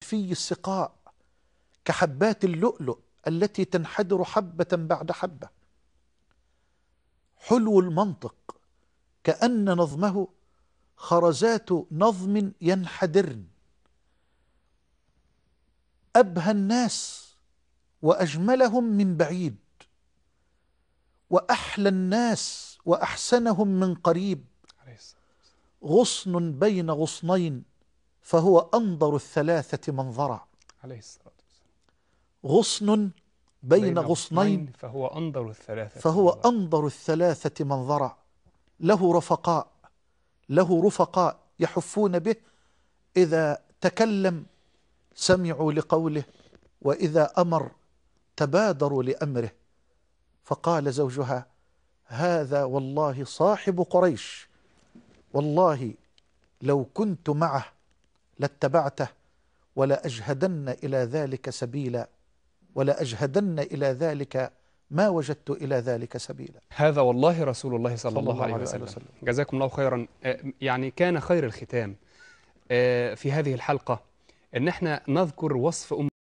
في السقاء كحبات اللؤلؤ التي تنحدر حبة بعد حبة حلو المنطق كأن نظمه خرزات نظم ينحدرن أبهى الناس وأجملهم من بعيد وأحلى الناس وأحسنهم من قريب غصن بين غصنين فهو أنظر الثلاثة منظرا عليه الصلاة والسلام غصن بين, بين غصنين فهو أنظر الثلاثة فهو منظرة. أنظر الثلاثة منظرا له رفقاء له رفقاء يحفون به إذا تكلم سمعوا لقوله وإذا أمر تبادروا لأمره فقال زوجها هذا والله صاحب قريش والله لو كنت معه لاتبعته ولأجهدن إلى ذلك سبيلا ولأجهدن إلى ذلك ما وجدت إلى ذلك سبيلا هذا والله رسول الله صلى, صلى الله عليه وسلم. وسلم جزاكم الله خيرا آه، يعني كان خير الختام آه، في هذه الحلقة أن احنا نذكر وصف أم